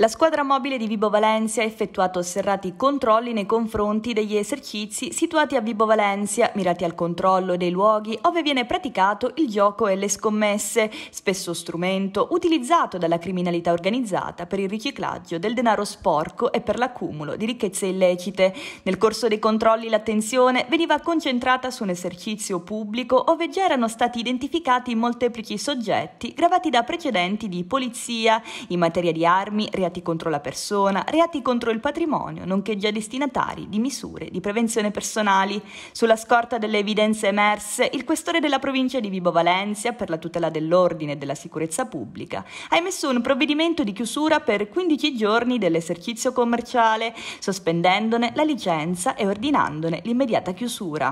La squadra mobile di Vibo Valencia ha effettuato serrati controlli nei confronti degli esercizi situati a Vibo Valencia, mirati al controllo dei luoghi dove viene praticato il gioco e le scommesse, spesso strumento utilizzato dalla criminalità organizzata per il riciclaggio del denaro sporco e per l'accumulo di ricchezze illecite. Nel corso dei controlli l'attenzione veniva concentrata su un esercizio pubblico dove già erano stati identificati molteplici soggetti gravati da precedenti di polizia in materia di armi, reazioni reati contro la persona, reati contro il patrimonio, nonché già destinatari di misure di prevenzione personali. Sulla scorta delle evidenze emerse, il questore della provincia di Vibo Valencia per la tutela dell'ordine e della sicurezza pubblica ha emesso un provvedimento di chiusura per 15 giorni dell'esercizio commerciale, sospendendone la licenza e ordinandone l'immediata chiusura.